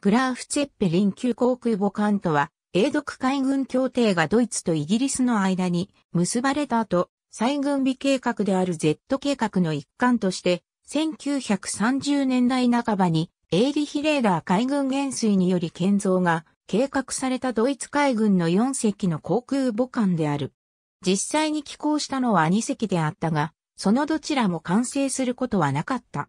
グラーフツェッペリン級航空母艦とは、英独海軍協定がドイツとイギリスの間に結ばれた後、再軍備計画である Z 計画の一環として、1930年代半ばにエイリヒレーダー海軍元帥により建造が計画されたドイツ海軍の4隻の航空母艦である。実際に寄港したのは2隻であったが、そのどちらも完成することはなかった。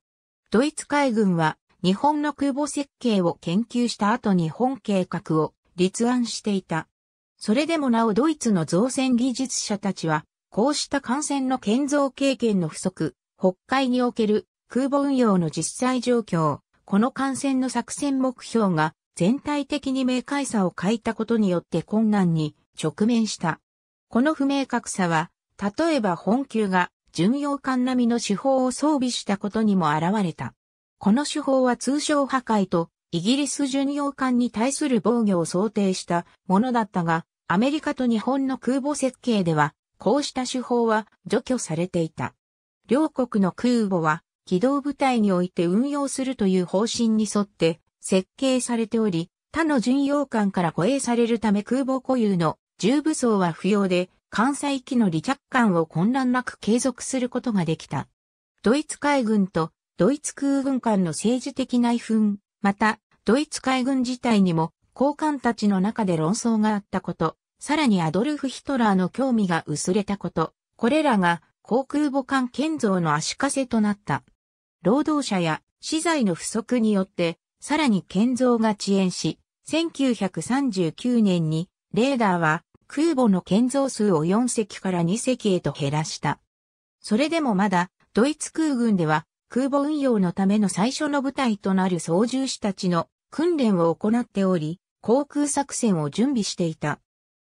ドイツ海軍は日本の空母設計を研究した後に本計画を立案していた。それでもなおドイツの造船技術者たちは、こうした艦船の建造経験の不足、北海における空母運用の実際状況、この艦船の作戦目標が全体的に明快さを欠いたことによって困難に直面した。この不明確さは、例えば本級が巡洋艦並みの手法を装備したことにも現れた。この手法は通商破壊とイギリス巡洋艦に対する防御を想定したものだったが、アメリカと日本の空母設計では、こうした手法は除去されていた。両国の空母は機動部隊において運用するという方針に沿って設計されており、他の巡洋艦から護衛されるため空母固有の重武装は不要で、艦載機の離着艦を混乱なく継続することができた。ドイツ海軍とドイツ空軍間の政治的内紛、また、ドイツ海軍自体にも、高官たちの中で論争があったこと、さらにアドルフ・ヒトラーの興味が薄れたこと、これらが航空母艦建造の足かせとなった。労働者や資材の不足によって、さらに建造が遅延し、1939年にレーダーは空母の建造数を4隻から2隻へと減らした。それでもまだドイツ空軍では空母運用のための最初の部隊となる操縦士たちの訓練を行っており、航空作戦を準備していた。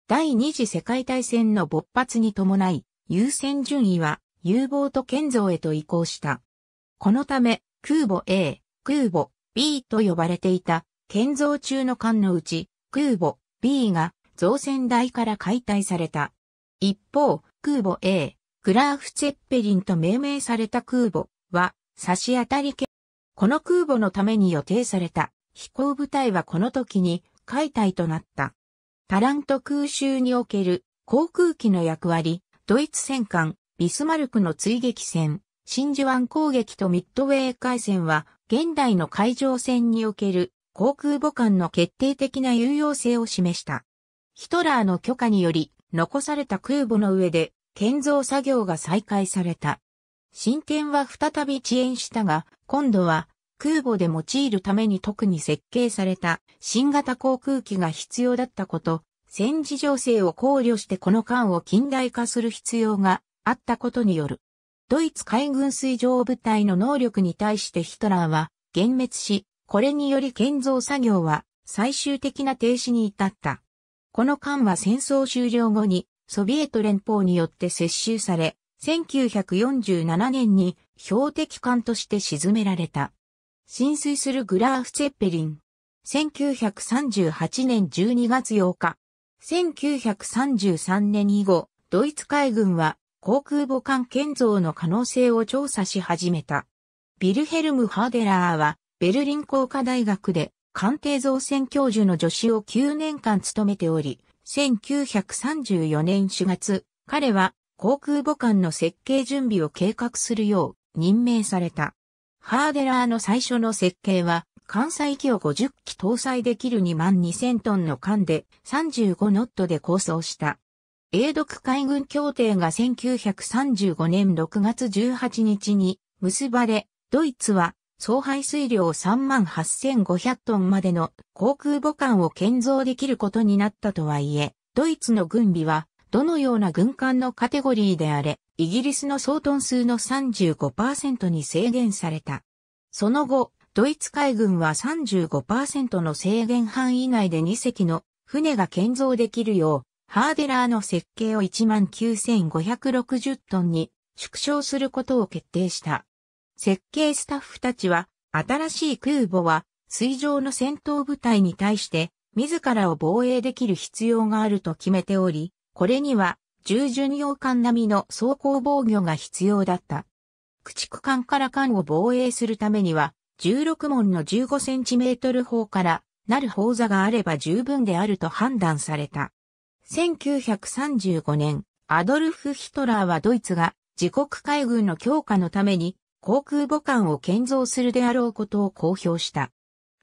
第二次世界大戦の勃発に伴い、優先順位は有望と建造へと移行した。このため、空母 A、空母 B と呼ばれていた建造中の艦のうち、空母 B が造船台から解体された。一方、空母 A、グラーフ・ツェッペリンと命名された空母は差し当たりけ。この空母のために予定された飛行部隊はこの時に解体となった。タラント空襲における航空機の役割、ドイツ戦艦、ビスマルクの追撃戦、真珠湾攻撃とミッドウェー海戦は、現代の海上戦における航空母艦の決定的な有用性を示した。ヒトラーの許可により、残された空母の上で建造作業が再開された。進展は再び遅延したが、今度は空母で用いるために特に設計された新型航空機が必要だったこと、戦時情勢を考慮してこの艦を近代化する必要があったことによる。ドイツ海軍水上部隊の能力に対してヒトラーは幻滅し、これにより建造作業は最終的な停止に至った。この艦は戦争終了後にソビエト連邦によって接収され、1947年に標的艦として沈められた。浸水するグラーフ・ツェッペリン。1938年12月8日。1933年以後、ドイツ海軍は航空母艦建造の可能性を調査し始めた。ビルヘルム・ハーデラーは、ベルリン工科大学で艦艇造船教授の助手を9年間務めており、1934年4月、彼は航空母艦の設計準備を計画するよう任命された。ハーデラーの最初の設計は、関西機を50機搭載できる2万2000トンの艦で35ノットで構想した。英独海軍協定が1935年6月18日に結ばれ、ドイツは総排水量38,500トンまでの航空母艦を建造できることになったとはいえ、ドイツの軍備はどのような軍艦のカテゴリーであれ、イギリスの総トン数の35%に制限された。その後、ドイツ海軍は35%の制限範囲内で2隻の船が建造できるよう、ハーデラーの設計を19,560トンに縮小することを決定した。設計スタッフたちは、新しい空母は水上の戦闘部隊に対して自らを防衛できる必要があると決めており、これには、従巡洋艦並みの装甲防御が必要だった。駆逐艦から艦を防衛するためには、16門の15センチメートル砲からなる砲座があれば十分であると判断された。1935年、アドルフ・ヒトラーはドイツが自国海軍の強化のために航空母艦を建造するであろうことを公表した。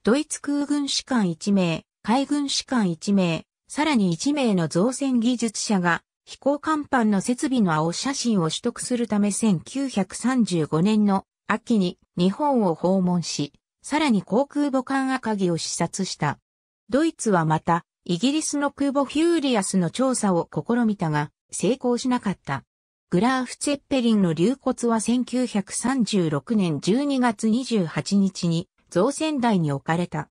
ドイツ空軍士官1名、海軍士官1名、さらに1名の造船技術者が飛行甲板の設備の青写真を取得するため1935年の秋に日本を訪問し、さらに航空母艦赤城を視察した。ドイツはまた、イギリスの空母フューリアスの調査を試みたが、成功しなかった。グラーフ・ツェッペリンの流骨は1936年12月28日に造船台に置かれた。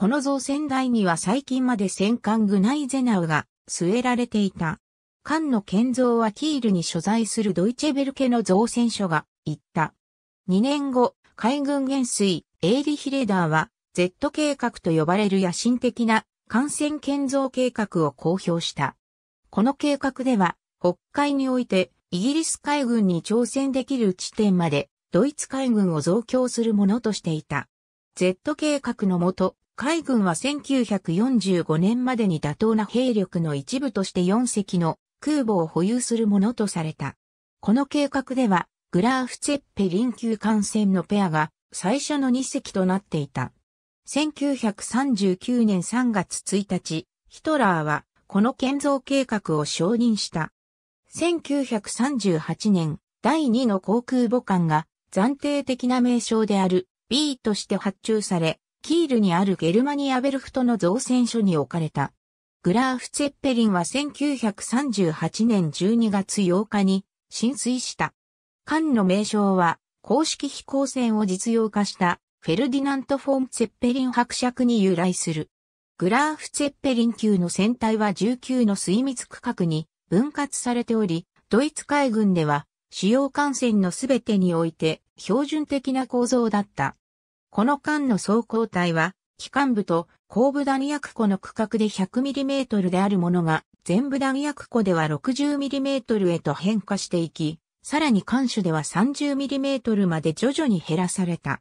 この造船台には最近まで戦艦グナイゼナウが据えられていた。艦の建造はキールに所在するドイチェベルケの造船所が行った。2年後、海軍元帥、エイリヒレダーは Z 計画と呼ばれる野心的な艦船建造計画を公表した。この計画では、北海においてイギリス海軍に挑戦できる地点までドイツ海軍を増強するものとしていた。Z 計画のもと、海軍は1945年までに妥当な兵力の一部として4隻の空母を保有するものとされた。この計画では、グラーフツェッペリン級艦船のペアが最初の2隻となっていた。1939年3月1日、ヒトラーはこの建造計画を承認した。1938年、第2の航空母艦が暫定的な名称である B として発注され、キールにあるゲルマニアベルフトの造船所に置かれた。グラーフ・ツェッペリンは1938年12月8日に浸水した。艦の名称は公式飛行船を実用化したフェルディナント・フォン・ツェッペリン伯爵に由来する。グラーフ・ツェッペリン級の船体は19の水密区画に分割されており、ドイツ海軍では主要艦船のすべてにおいて標準的な構造だった。この間の走行体は、機関部と後部弾薬庫の区画で 100mm であるものが、全部弾薬庫では 60mm へと変化していき、さらに艦首では 30mm まで徐々に減らされた。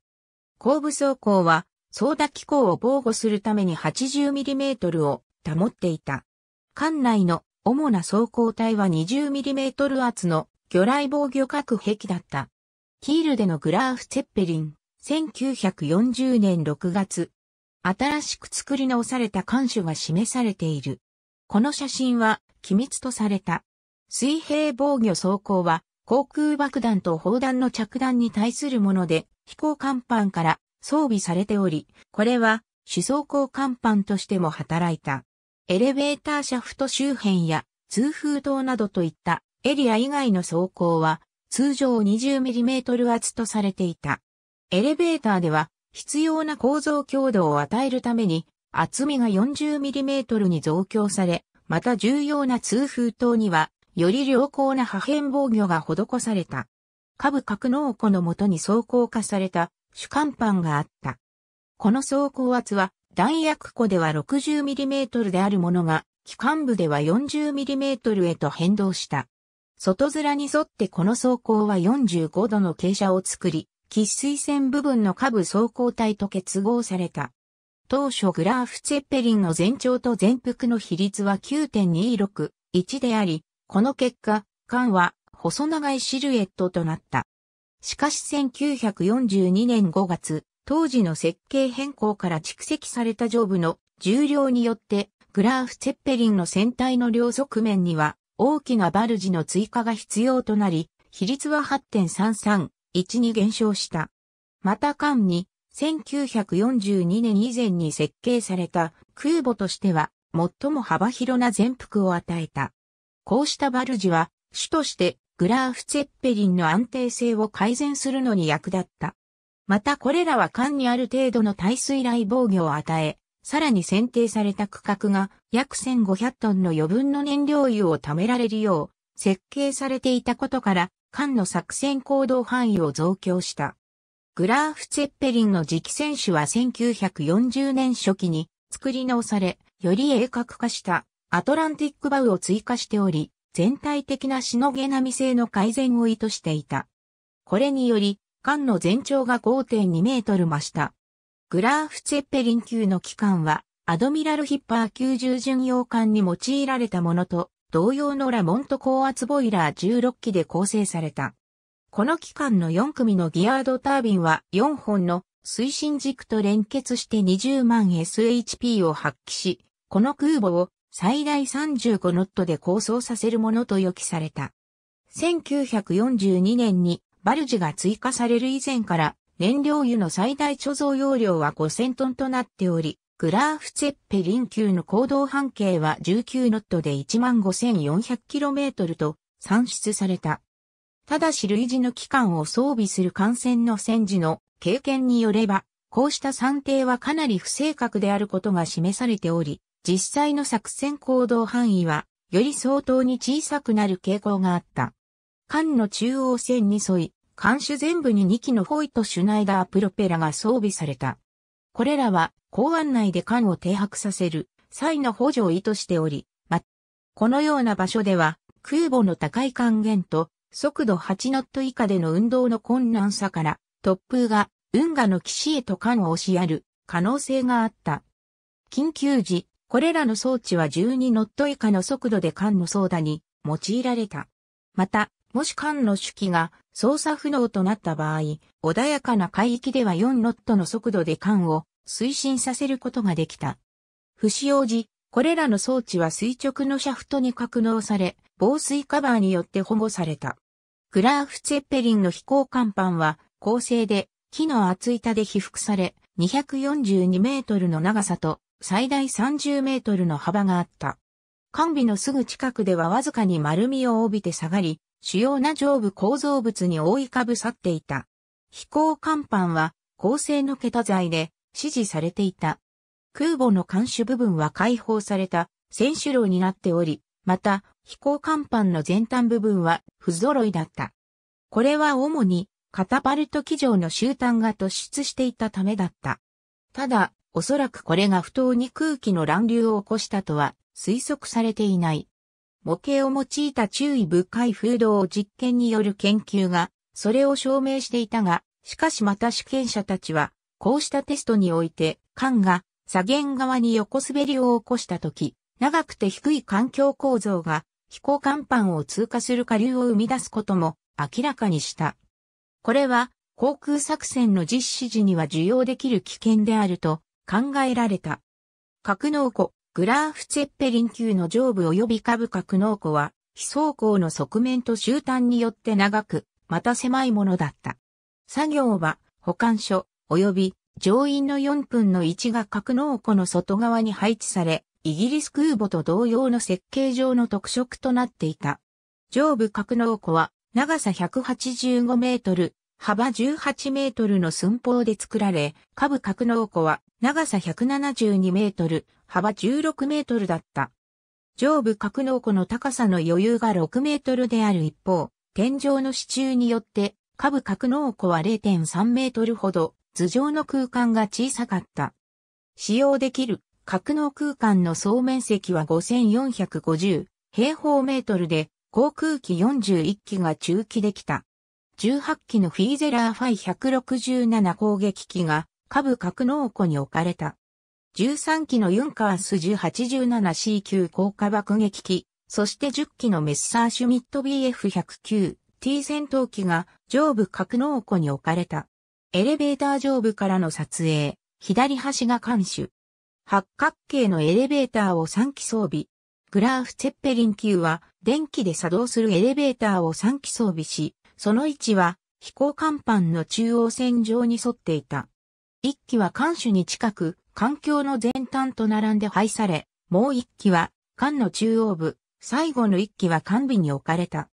後部走行は、操舵機構を防護するために 80mm を保っていた。艦内の主な走行体は 20mm 厚の魚雷防御核壁だった。キールでのグラーフ・ツェッペリン、1940年6月、新しく作り直された艦首が示されている。この写真は、機密とされた。水平防御装甲は、航空爆弾と砲弾の着弾に対するもので、飛行甲板から装備されており、これは、主装甲甲板としても働いた。エレベーターシャフト周辺や、通風塔などといったエリア以外の装甲は、通常 20mm 厚とされていた。エレベーターでは必要な構造強度を与えるために厚みが 40mm に増強され、また重要な通風塔にはより良好な破片防御が施された。下部格納庫のもとに装甲化された主干板があった。この装甲圧は弾薬庫では 60mm であるものが、機関部では 40mm へと変動した。外面に沿ってこの装甲は45度の傾斜を作り、喫水線部分の下部走行体と結合された。当初グラーフツェッペリンの全長と全幅の比率は9.261であり、この結果、艦は細長いシルエットとなった。しかし1942年5月、当時の設計変更から蓄積された上部の重量によって、グラーフツェッペリンの船体の両側面には大きなバルジの追加が必要となり、比率は8.33、1に減少した。また間に、1942年以前に設計された空母としては最も幅広な全幅を与えた。こうしたバルジは主としてグラーフ・ツェッペリンの安定性を改善するのに役立った。またこれらは艦にある程度の耐水雷防御を与え、さらに選定された区画が約1500トンの余分の燃料油を貯められるよう設計されていたことから艦の作戦行動範囲を増強した。グラーフ・ツェッペリンの次期選手は1940年初期に作り直され、より鋭角化したアトランティックバウを追加しており、全体的なしのげなみ性の改善を意図していた。これにより、艦の全長が5.2メートル増した。グラーフ・ツェッペリン級の機関は、アドミラルヒッパー90巡洋艦に用いられたものと同様のラモント高圧ボイラー16機で構成された。この機関の4組のギアードタービンは4本の推進軸と連結して20万 SHP を発揮し、この空母を最大35ノットで構想させるものと予期された。1942年にバルジが追加される以前から燃料油の最大貯蔵容量は5000トンとなっており、グラーフツェッペリン級の行動半径は19ノットで 15,400km と算出された。ただし類似の機関を装備する艦船の戦時の経験によれば、こうした算定はかなり不正確であることが示されており、実際の作戦行動範囲は、より相当に小さくなる傾向があった。艦の中央線に沿い、艦首全部に2機のホイとシュナイダープロペラが装備された。これらは港湾内で艦を停泊させる際の補助を意図しており、ま、このような場所では空母の高い還元と速度8ノット以下での運動の困難さから突風が運河の岸へと艦を押しやる可能性があった。緊急時、これらの装置は12ノット以下の速度で艦の操舵に用いられた。また、もし艦の手機が操作不能となった場合、穏やかな海域では4ノットの速度で艦を推進させることができた。不使用時、これらの装置は垂直のシャフトに格納され、防水カバーによって保護された。グラーフ・ツェッペリンの飛行甲板は、構成で、木の厚板で被覆され、242メートルの長さと、最大30メートルの幅があった。完備のすぐ近くではわずかに丸みを帯びて下がり、主要な上部構造物に覆いかぶさっていた。飛行甲板は、構成の桁材で、支持されていた。空母の艦首部分は解放された選手楼になっており、また飛行甲板の前端部分は不揃いだった。これは主にカタパルト機上の終端が突出していたためだった。ただ、おそらくこれが不当に空気の乱流を起こしたとは推測されていない。模型を用いた注意深い風洞を実験による研究が、それを証明していたが、しかしまた主権者たちは、こうしたテストにおいて、管が左舷側に横滑りを起こしたとき、長くて低い環境構造が飛行甲板を通過する下流を生み出すことも明らかにした。これは航空作戦の実施時には受容できる危険であると考えられた。格納庫、グラーフツェッペリン級の上部及び下部格納庫は、非走甲の側面と終端によって長く、また狭いものだった。作業は保管所、及び乗員の4分の1が格納庫の外側に配置され、イギリス空母と同様の設計上の特色となっていた。上部格納庫は長さ185メートル、幅18メートルの寸法で作られ、下部格納庫は長さ172メートル、幅16メートルだった。上部格納庫の高さの余裕が6メートルである一方、天井の支柱によって下部格納庫は0.3メートルほど頭上の空間が小さかった。使用できる格納空間の総面積は5450平方メートルで航空機41機が駐機できた。18機のフィーゼラーファイ167攻撃機が下部格納庫に置かれた。13機のユンカース 1087C 級降下爆撃機、そして10機のメッサーシュミット BF109T 戦闘機が上部格納庫に置かれた。エレベーター上部からの撮影、左端が監守。八角形のエレベーターを3機装備。グラーフ・チェッペリン級は電気で作動するエレベーターを3機装備し、その位置は飛行甲板の中央線上に沿っていた。1機は艦首に近く、環境の前端と並んで配され、もう1機は艦の中央部、最後の1機は艦尾に置かれた。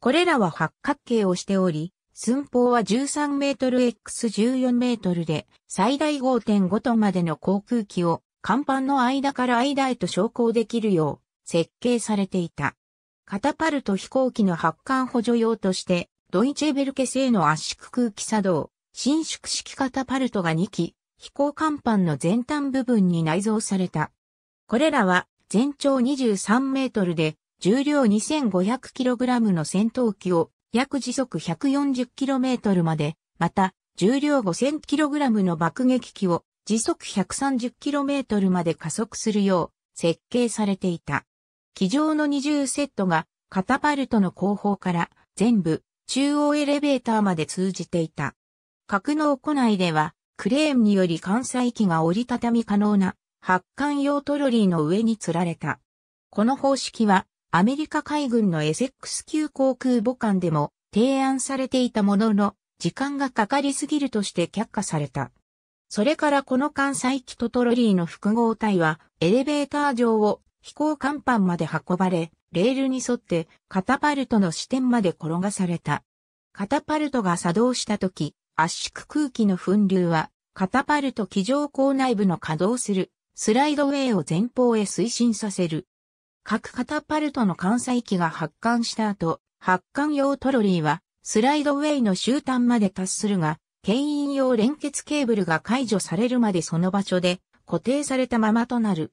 これらは八角形をしており、寸法は13メートル X14 メートルで、最大5.5トンまでの航空機を、甲板の間から間へと昇降できるよう、設計されていた。カタパルト飛行機の発艦補助用として、ドイチェベルケ製の圧縮空気作動、伸縮式カタパルトが2機、飛行甲板の前端部分に内蔵された。これらは、全長23メートルで、重量 2500kg の戦闘機を約時速 140km まで、また、重量 5000kg の爆撃機を時速 130km まで加速するよう設計されていた。機上の20セットがカタパルトの後方から全部中央エレベーターまで通じていた。格納庫内ではクレーンにより艦載機が折りたたみ可能な発艦用トロリーの上に釣られた。この方式はアメリカ海軍のエセックス級航空母艦でも提案されていたものの、時間がかかりすぎるとして却下された。それからこの艦載機トトロリーの複合体は、エレベーター上を飛行甲板まで運ばれ、レールに沿ってカタパルトの支点まで転がされた。カタパルトが作動した時、圧縮空気の噴流は、カタパルト機上構内部の稼働するスライドウェイを前方へ推進させる。各型パルトの艦載機が発艦した後、発艦用トロリーはスライドウェイの終端まで達するが、牽引用連結ケーブルが解除されるまでその場所で固定されたままとなる。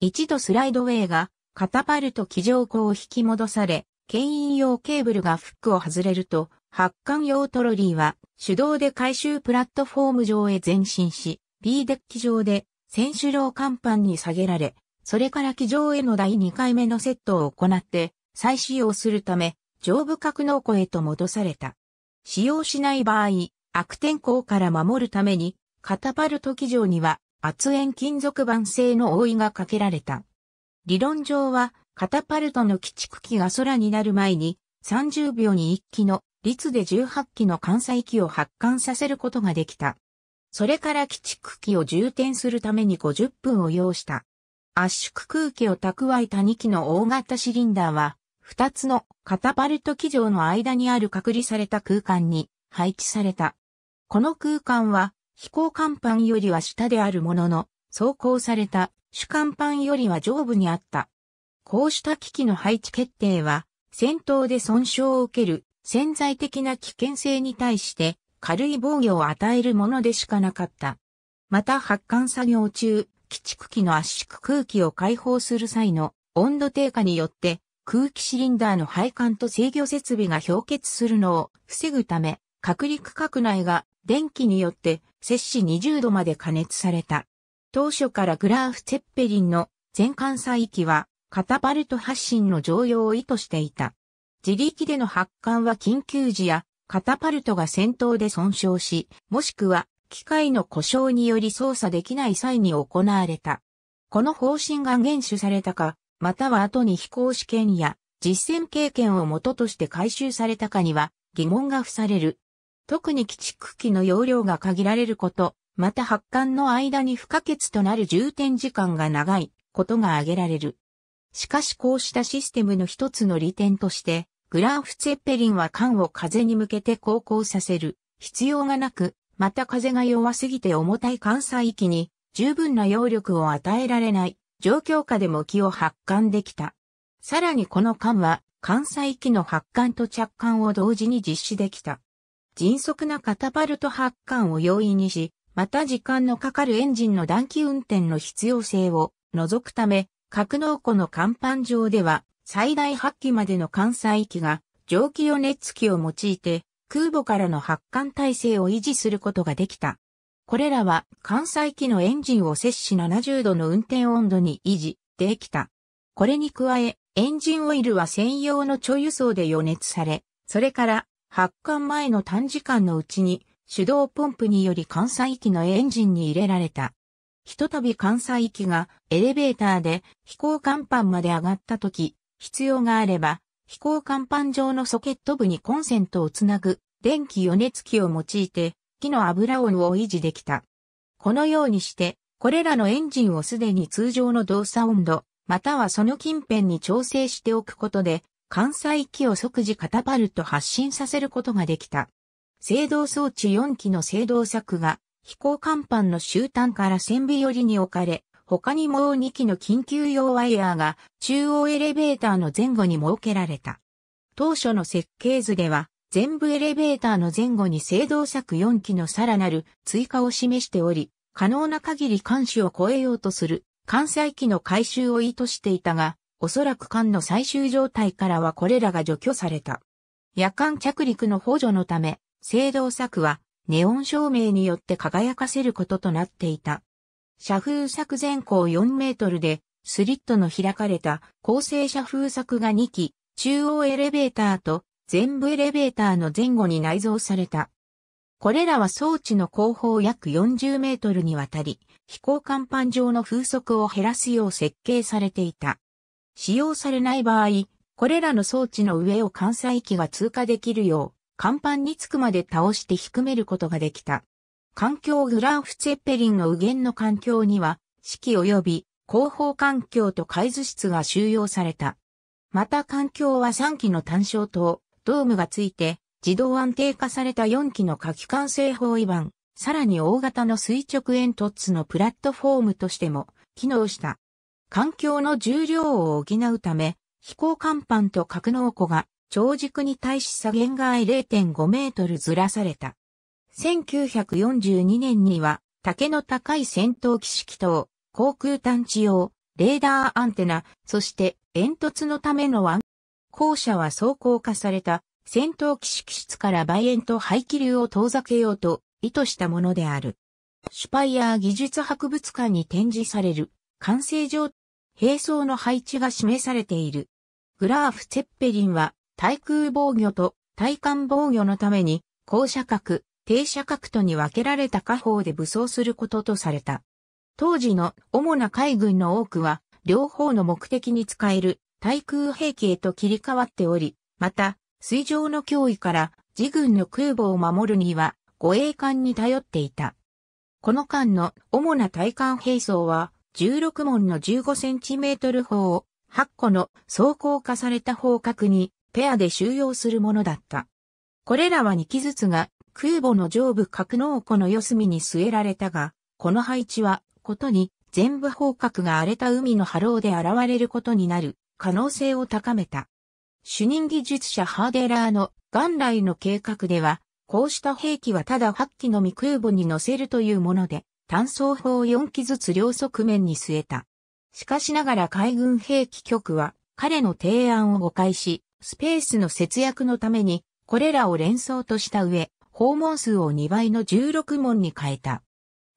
一度スライドウェイがカタパルト機上庫を引き戻され、牽引用ケーブルがフックを外れると、発艦用トロリーは手動で回収プラットフォーム上へ前進し、B デッキ上で選手ロ甲板に下げられ、それから機場への第2回目のセットを行って再使用するため、上部格納庫へと戻された。使用しない場合、悪天候から守るために、カタパルト機場には圧縁金属板製の覆いがかけられた。理論上は、カタパルトの基築機が空になる前に、30秒に1機の率で18機の関西機を発艦させることができた。それから基築機を充填するために50分を要した。圧縮空気を蓄えた2機の大型シリンダーは、2つのカタパルト機場の間にある隔離された空間に配置された。この空間は、飛行甲板よりは下であるものの、走行された主甲板よりは上部にあった。こうした機器の配置決定は、戦闘で損傷を受ける潜在的な危険性に対して軽い防御を与えるものでしかなかった。また発艦作業中、基区機の圧縮空気を解放する際の温度低下によって空気シリンダーの配管と制御設備が氷結するのを防ぐため、隔離区画内が電気によって摂氏20度まで加熱された。当初からグラーフ・ツェッペリンの全艦載域はカタパルト発進の常用を意図していた。自力での発艦は緊急時やカタパルトが戦闘で損傷し、もしくは機械の故障により操作できない際に行われた。この方針が厳守されたか、または後に飛行試験や実践経験を元として回収されたかには疑問が付される。特に基地区機の容量が限られること、また発艦の間に不可欠となる充填時間が長いことが挙げられる。しかしこうしたシステムの一つの利点として、グラーフ・ツェッペリンは艦を風に向けて航行させる必要がなく、また風が弱すぎて重たい関西域に十分な揚力を与えられない状況下でも気を発汗できた。さらにこの間は関西域の発汗と着艦を同時に実施できた。迅速なカタパルト発汗を容易にし、また時間のかかるエンジンの暖気運転の必要性を除くため、格納庫の甲板上では最大8機までの関西域が蒸気予熱機を用いて空母からの発艦体制を維持することができた。これらは艦載機のエンジンを摂氏70度の運転温度に維持できた。これに加え、エンジンオイルは専用の貯輸送で予熱され、それから発艦前の短時間のうちに手動ポンプにより艦載機のエンジンに入れられた。ひとたび艦載機がエレベーターで飛行甲板まで上がった時、必要があれば飛行甲板上のソケット部にコンセントをつなぐ電気余熱器を用いて、機の油温を維持できた。このようにして、これらのエンジンをすでに通常の動作温度、またはその近辺に調整しておくことで、関西機を即時カタパルト発進させることができた。制動装置4機の制動策が飛行甲板の終端から線尾寄りに置かれ、他にもう2機の緊急用ワイヤーが中央エレベーターの前後に設けられた。当初の設計図では、全部エレベーターの前後に制動策4機のさらなる追加を示しており、可能な限り監視を超えようとする関西機の回収を意図していたが、おそらく艦の最終状態からはこれらが除去された。夜間着陸の補助のため、制動策はネオン照明によって輝かせることとなっていた。社風柵前後4メートルで、スリットの開かれた構成社風柵が2機、中央エレベーターと全部エレベーターの前後に内蔵された。これらは装置の後方約40メートルにわたり、飛行甲板上の風速を減らすよう設計されていた。使用されない場合、これらの装置の上を艦載機が通過できるよう、甲板につくまで倒して低めることができた。環境グランフツェッペリンの右舷の環境には、四季及び広報環境と海図室が収容された。また環境は3機の単焦灯、ドームがついて自動安定化された4機の下機関制包囲板、さらに大型の垂直煙突のプラットフォームとしても機能した。環境の重量を補うため、飛行甲板と格納庫が長軸に対し左舷側へ0.5メートルずらされた。1942年には、竹の高い戦闘機式等、航空探知用、レーダーアンテナ、そして煙突のための湾。校舎は装甲化された戦闘機式室から梅煙と排気流を遠ざけようと意図したものである。シュパイアー技術博物館に展示される完成状、兵装の配置が示されている。グラーフ・ツェッペリンは対空防御と対艦防御のために校舎角、停車角とに分けられた下方で武装することとされた。当時の主な海軍の多くは、両方の目的に使える対空兵器へと切り替わっており、また、水上の脅威から自軍の空母を守るには護衛艦に頼っていた。この艦の主な対艦兵装は16門の15センチメートル砲を8個の装甲化された砲角にペアで収容するものだった。これらは2機ずつが空母の上部格納庫の四隅に据えられたが、この配置は、ことに、全部方角が荒れた海の波浪で現れることになる、可能性を高めた。主任技術者ハーデラーの元来の計画では、こうした兵器はただ8機のみ空母に乗せるというもので、単装砲を4機ずつ両側面に据えた。しかしながら海軍兵器局は彼の提案を誤解し、スペースの節約のためにこれらを連想とした上、訪問数を2倍の16問に変えた。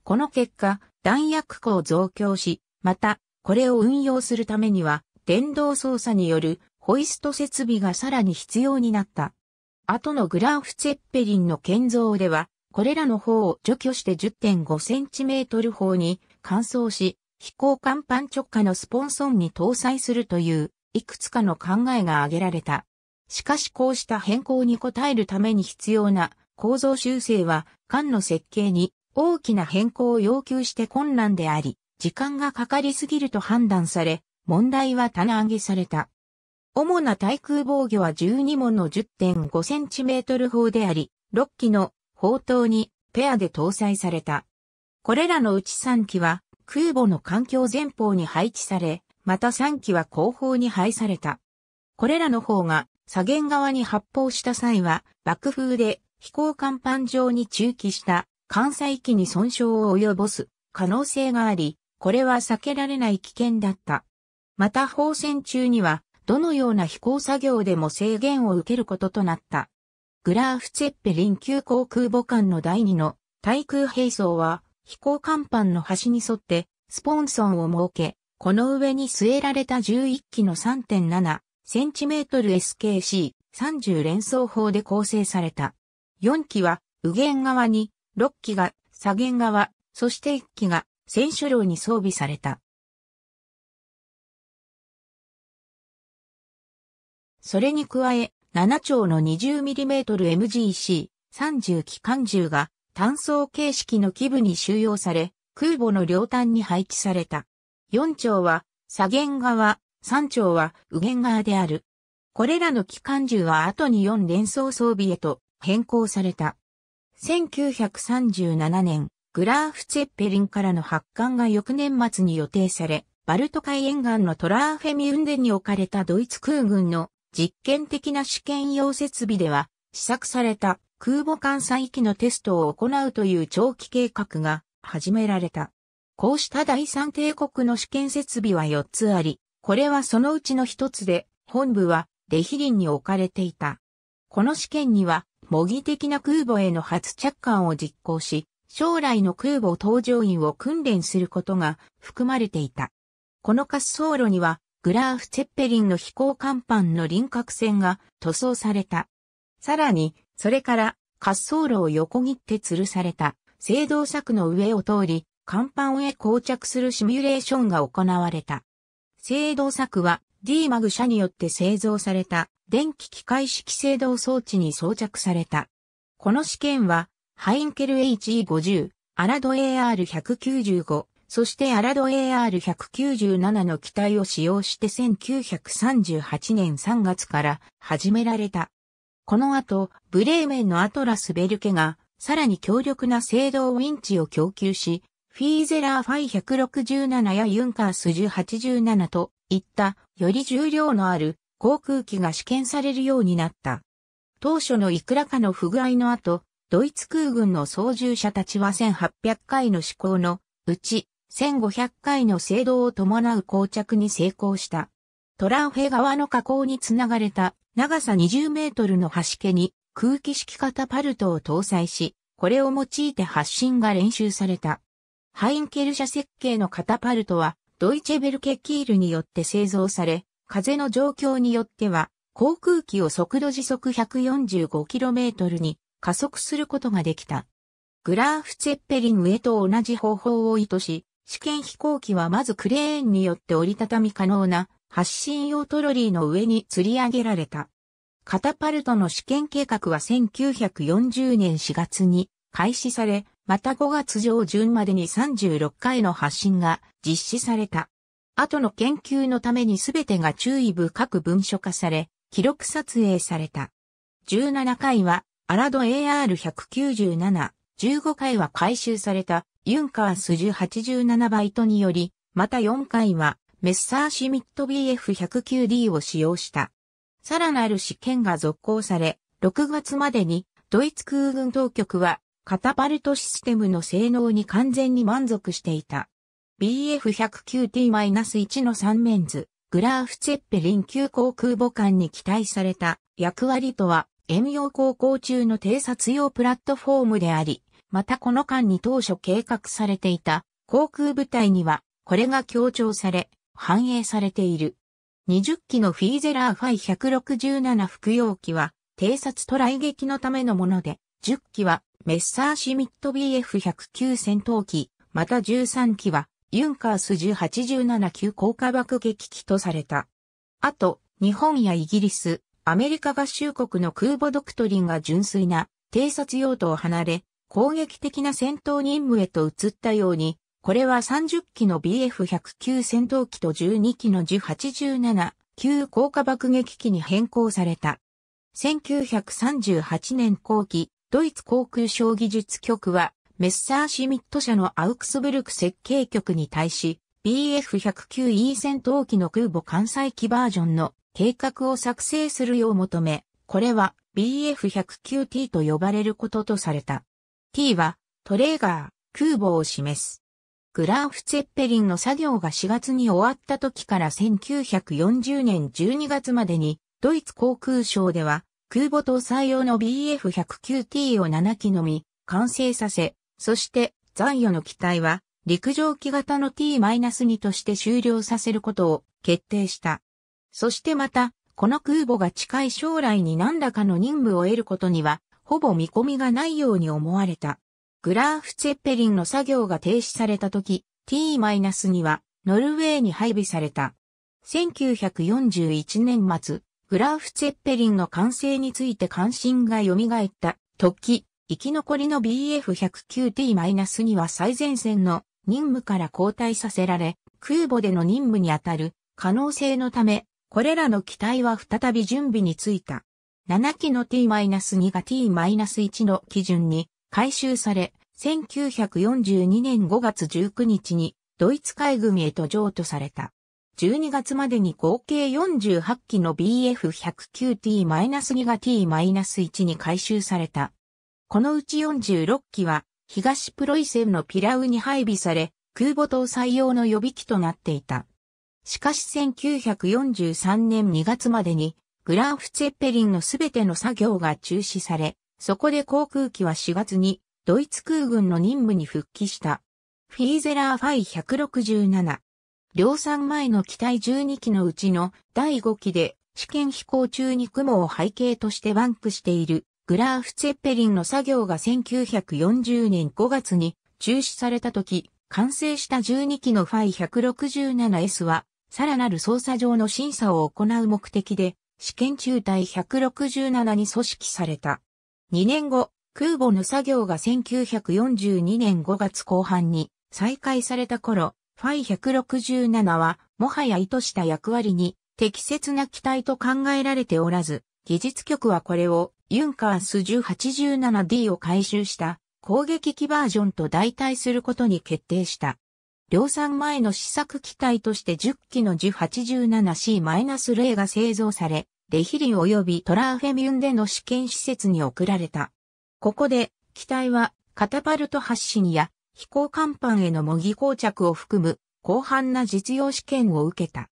この結果、弾薬庫を増強し、また、これを運用するためには、電動操作によるホイスト設備がさらに必要になった。後のグランフツェッペリンの建造では、これらの方を除去して10.5センチメートル方に乾燥し、飛行甲板直下のスポンソンに搭載するという、いくつかの考えが挙げられた。しかしこうした変更に応えるために必要な構造修正は、艦の設計に大きな変更を要求して困難であり、時間がかかりすぎると判断され、問題は棚上げされた。主な対空防御は12門の 10.5cm 砲であり、6機の砲塔にペアで搭載された。これらのうち3機は空母の環境前方に配置され、また3機は後方に配された。これらの方が左舷側に発砲した際は爆風で飛行甲板上に駐機した艦載機に損傷を及ぼす可能性があり、これは避けられない危険だった。また放線中には、どのような飛行作業でも制限を受けることとなった。グラーフツェッペリン級航空母艦の第2の対空兵装は飛行甲板の端に沿ってスポンソンを設け、この上に据えられた11機の 3.7cm SKC30 連装砲で構成された。4機は右舷側に、6機が左舷側、そして1機が選手楼に装備された。それに加え、7丁の 20mmMGC30 機関銃が単装形式の基部に収容され、空母の両端に配置された。4丁は左舷側、3丁は右舷側である。これらの機関銃は後に4連装装備へと変更された。1937年、グラーフ・ツェッペリンからの発艦が翌年末に予定され、バルト海沿岸のトラーフェミュンデに置かれたドイツ空軍の実験的な試験用設備では、試作された空母艦載機のテストを行うという長期計画が始められた。こうした第三帝国の試験設備は4つあり、これはそのうちの1つで、本部はデヒリンに置かれていた。この試験には模擬的な空母への初着艦を実行し、将来の空母搭乗員を訓練することが含まれていた。この滑走路には、グラーフ・チェッペリンの飛行甲板の輪郭線が塗装された。さらに、それから滑走路を横切って吊るされた制動柵の上を通り、甲板へ膠着するシミュレーションが行われた。制動柵は D マグ社によって製造された電気機械式制動装置に装着された。この試験は、ハインケル HE50、アラド AR195、そしてアラド AR197 の機体を使用して1938年3月から始められた。この後、ブレーメンのアトラス・ベルケが、さらに強力な制動ウィンチを供給し、フィーゼラーファイ167やユンカース1087といったより重量のある航空機が試験されるようになった。当初のいくらかの不具合の後、ドイツ空軍の操縦者たちは1800回の試行のうち1500回の制動を伴う膠着に成功した。トランフェ側の河口につながれた長さ20メートルの橋家に空気式型パルトを搭載し、これを用いて発進が練習された。ハインケル社設計のカタパルトはドイチェベルケキールによって製造され、風の状況によっては、航空機を速度時速 145km に加速することができた。グラーフツェッペリン上と同じ方法を意図し、試験飛行機はまずクレーンによって折りたたみ可能な発進用トロリーの上に吊り上げられた。カタパルトの試験計画は1940年4月に開始され、また5月上旬までに36回の発進が実施された。後の研究のためにすべてが注意深く文書化され、記録撮影された。17回は、アラド AR197、15回は回収された、ユンカース1087バイトにより、また4回は、メッサーシミット BF109D を使用した。さらなる試験が続行され、6月までに、ドイツ空軍当局は、カタパルトシステムの性能に完全に満足していた。BF109T-1 の3面図、グラーフツェッペリン級航空母艦に期待された役割とは、遠洋航行中の偵察用プラットフォームであり、またこの間に当初計画されていた航空部隊には、これが強調され、反映されている。20機のフィーゼラーファイ167服用機は、偵察と来撃のためのもので、10機はメッサーシミット BF109 戦闘機、また13機はユンカース1087級高下爆撃機とされた。あと、日本やイギリス、アメリカ合衆国の空母ドクトリンが純粋な偵察用途を離れ、攻撃的な戦闘任務へと移ったように、これは30機の BF109 戦闘機と12機の1087級高下爆撃機に変更された。1938年後期、ドイツ航空小技術局はメッサーシミット社のアウクスブルク設計局に対し、BF109E 戦闘機の空母艦載機バージョンの計画を作成するよう求め、これは BF109T と呼ばれることとされた。T はトレーガー、空母を示す。グランフ・ツェッペリンの作業が4月に終わった時から1940年12月までに、ドイツ航空省では、空母搭載用の BF109T を7機のみ、完成させ、そして、残余の機体は、陸上機型の T-2 として終了させることを決定した。そしてまた、この空母が近い将来に何らかの任務を得ることには、ほぼ見込みがないように思われた。グラーフ・ツェッペリンの作業が停止された時、T-2 はノルウェーに配備された。1941年末、グラーフ・ツェッペリンの完成について関心が蘇った時、生き残りの BF109T-2 は最前線の任務から交代させられ、空母での任務に当たる可能性のため、これらの機体は再び準備についた。7機の T-2 が T-1 の基準に回収され、1942年5月19日にドイツ海軍へと譲渡された。12月までに合計48機の BF109T-2 が T-1 に回収された。このうち46機は東プロイセンのピラウに配備され、空母搭載用の予備機となっていた。しかし1943年2月までに、グラーフ・ツェッペリンのすべての作業が中止され、そこで航空機は4月にドイツ空軍の任務に復帰した。フィーゼラーファイ167。量産前の機体12機のうちの第5機で試験飛行中に雲を背景としてバンクしているグラーフ・ツェッペリンの作業が1940年5月に中止された時、完成した12機のファイ 167S は、さらなる操作上の審査を行う目的で、試験中隊167に組織された。2年後、空母の作業が1942年5月後半に再開された頃、ファイ167は、もはや意図した役割に適切な機体と考えられておらず、技術局はこれをユンカース1 8 7 d を回収した攻撃機バージョンと代替することに決定した。量産前の試作機体として10機の 1087C-0 が製造され、レヒリン及びトラーフェミュンでの試験施設に送られた。ここで、機体は、カタパルト発進や飛行甲板への模擬膠着を含む広範な実用試験を受けた。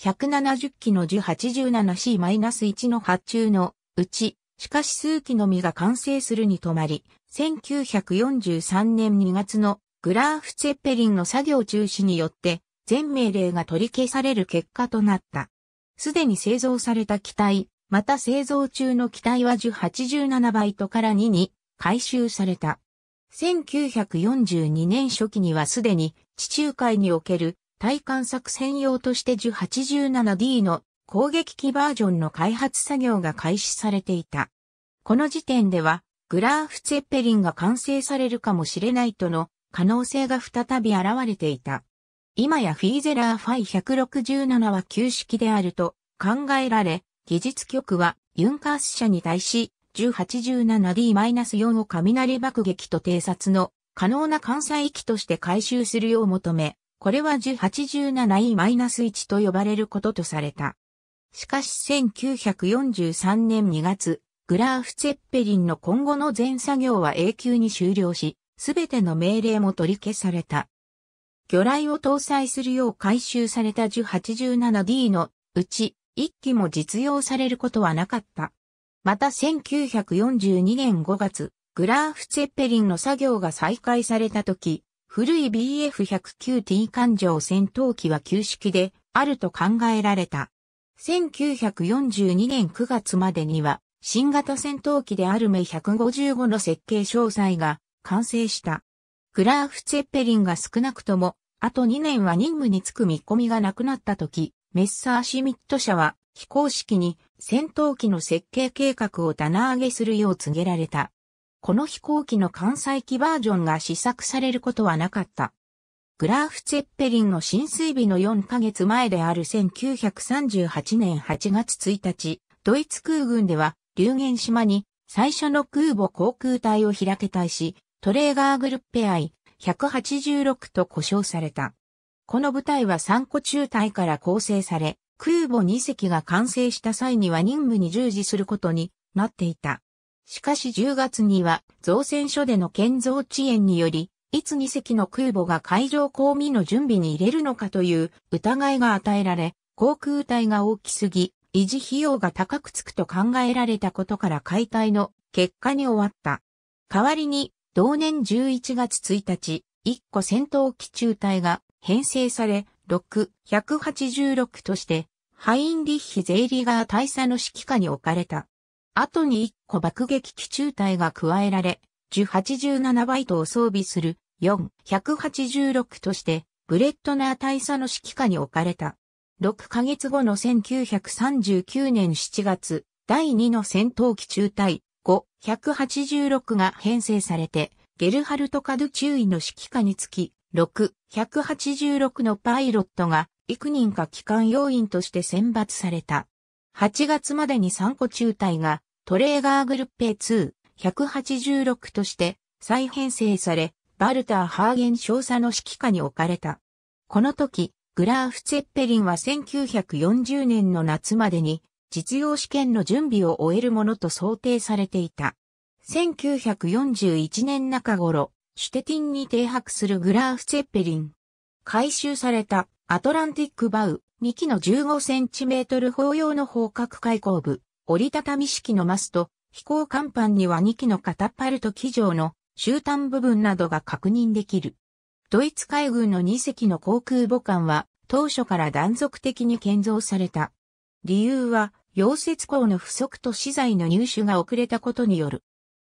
170機の 1087C-1 の発注のうちしかし数機のみが完成するに止まり、1943年2月のグラーフ・ツェッペリンの作業中止によって、全命令が取り消される結果となった。すでに製造された機体、また製造中の機体は1087バイトから2に回収された。1942年初期にはすでに地中海における対艦作戦用として 1087D の攻撃機バージョンの開発作業が開始されていた。この時点では、グラーフ・ツェッペリンが完成されるかもしれないとの可能性が再び現れていた。今やフィーゼラーファイ167は旧式であると考えられ、技術局はユンカース社に対し 1087D-4 を雷爆撃と偵察の可能な関西機として回収するよう求め、これは 1087E-1 と呼ばれることとされた。しかし1943年2月、グラーフ・ツェッペリンの今後の全作業は永久に終了し、すべての命令も取り消された。魚雷を搭載するよう回収された 1087D のうち1機も実用されることはなかった。また1942年5月、グラーフ・ツェッペリンの作業が再開された時、古い BF109T 艦上戦闘機は旧式であると考えられた。1942年9月までには、新型戦闘機であるメ155の設計詳細が完成した。グラーフ・ツェッペリンが少なくとも、あと2年は任務に就く見込みがなくなった時、メッサーシミット社は非公式に戦闘機の設計計画を棚上げするよう告げられた。この飛行機の関西機バージョンが試作されることはなかった。グラーフ・ツェッペリンの浸水日の4ヶ月前である1938年8月1日、ドイツ空軍では、流言島に最初の空母航空隊を開けたいし、トレーガーグルッペアイ186と呼称された。この部隊は3個中隊から構成され、空母2隻が完成した際には任務に従事することになっていた。しかし10月には造船所での建造遅延によりいつ2隻の空母が海上公務の準備に入れるのかという疑いが与えられ、航空隊が大きすぎ、維持費用が高くつくと考えられたことから解体の結果に終わった。代わりに、同年11月1日、1個戦闘機中隊が編成され、6、186として、ハインリッヒ・ゼイリガー大佐の指揮下に置かれた。後に1個爆撃機中隊が加えられ、1087バイトを装備する4186として、ブレットナー大佐の指揮下に置かれた。6ヶ月後の1939年7月、第2の戦闘機中隊586が編成されて、ゲルハルト・カドゥ中尉の指揮下につき、686のパイロットが幾人か機関要員として選抜された。8月までに3個中隊がトレーガーグルッペ2、186として再編成され、バルター・ハーゲン少佐の指揮下に置かれた。この時、グラーフ・ツェッペリンは1940年の夏までに実用試験の準備を終えるものと想定されていた。1941年中頃、シュテティンに停泊するグラーフ・ツェッペリン。回収されたアトランティック・バウ2機の15センチメートル砲用の方角開口部、折りたたみ式のマスト、飛行甲板には2機のカタパルト機上の終端部分などが確認できる。ドイツ海軍の2隻の航空母艦は当初から断続的に建造された。理由は溶接工の不足と資材の入手が遅れたことによる。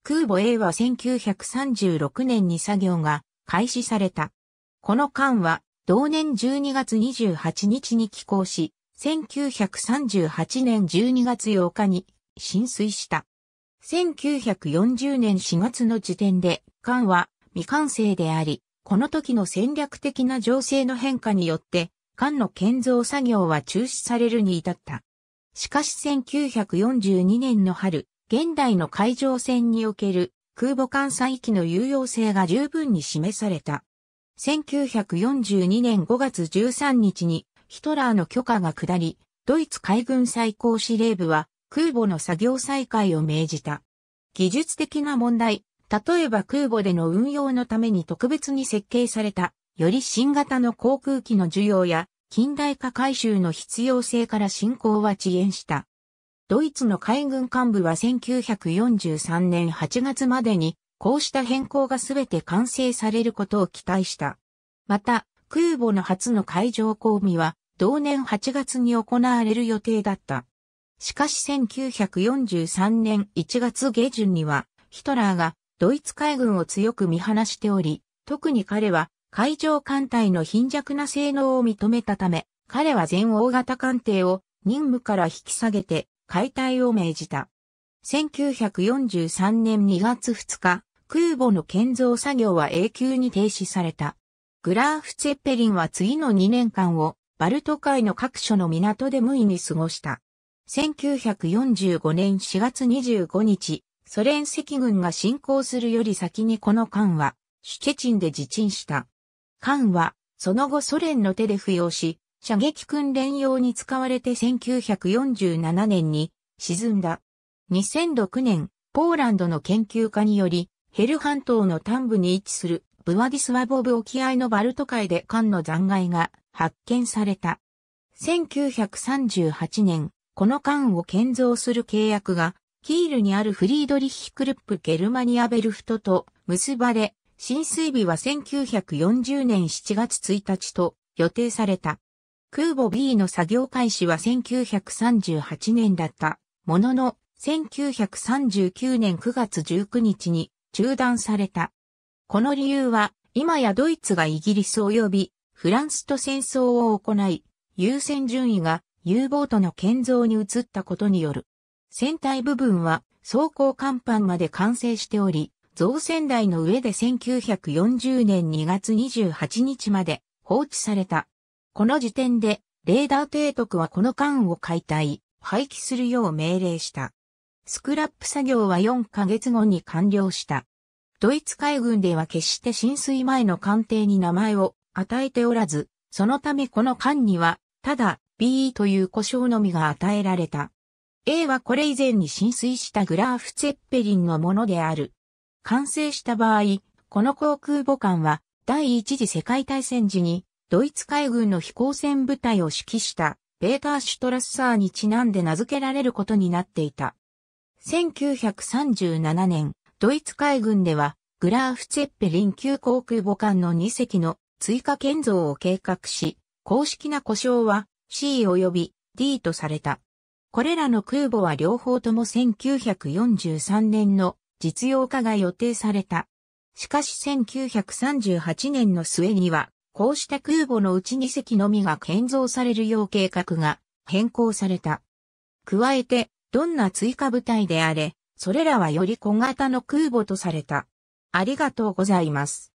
空母 A は1936年に作業が開始された。この艦は同年12月28日に寄港し、1938年12月8日に浸水した。1940年4月の時点で、艦は未完成であり、この時の戦略的な情勢の変化によって、艦の建造作業は中止されるに至った。しかし1942年の春、現代の海上戦における空母艦載機の有用性が十分に示された。1942年5月13日にヒトラーの許可が下り、ドイツ海軍最高司令部は空母の作業再開を命じた。技術的な問題、例えば空母での運用のために特別に設計された、より新型の航空機の需要や、近代化改修の必要性から進行は遅延した。ドイツの海軍幹部は1943年8月までに、こうした変更が全て完成されることを期待した。また、空母の初の海上公務は、同年8月に行われる予定だった。しかし1943年1月下旬には、ヒトラーがドイツ海軍を強く見放しており、特に彼は海上艦隊の貧弱な性能を認めたため、彼は全大型艦艇を任務から引き下げて解体を命じた。1943年2月2日、空母の建造作業は永久に停止された。グラーフ・ツェッペリンは次の2年間をバルト海の各所の港で無意に過ごした。1945年4月25日、ソ連赤軍が侵攻するより先にこの艦は、シュケチンで自沈した。艦は、その後ソ連の手で扶養し、射撃訓練用に使われて1947年に沈んだ。2006年、ポーランドの研究家により、ヘル半島の端部に位置するブワディスワボブ沖合のバルト海で艦の残骸が発見された。1938年、この艦を建造する契約が、キールにあるフリードリッヒクルップ・ゲルマニア・ベルフトと結ばれ、浸水日は1940年7月1日と予定された。空母 B の作業開始は1938年だった。ものの、1939年9月19日に中断された。この理由は、今やドイツがイギリス及びフランスと戦争を行い、優先順位が U ボートの建造に移ったことによる。船体部分は装甲甲板まで完成しており、造船台の上で1940年2月28日まで放置された。この時点で、レーダー提督はこの艦を解体、廃棄するよう命令した。スクラップ作業は4ヶ月後に完了した。ドイツ海軍では決して浸水前の艦艇に名前を与えておらず、そのためこの艦には、ただ、BE という呼称のみが与えられた。A はこれ以前に浸水したグラーフ・ツェッペリンのものである。完成した場合、この航空母艦は第一次世界大戦時にドイツ海軍の飛行船部隊を指揮したベーター・シュトラッサーにちなんで名付けられることになっていた。1937年、ドイツ海軍ではグラーフ・ツェッペリン級航空母艦の2隻の追加建造を計画し、公式な故障は C 及び D とされた。これらの空母は両方とも1943年の実用化が予定された。しかし1938年の末には、こうした空母のうち2隻のみが建造されるよう計画が変更された。加えて、どんな追加部隊であれ、それらはより小型の空母とされた。ありがとうございます。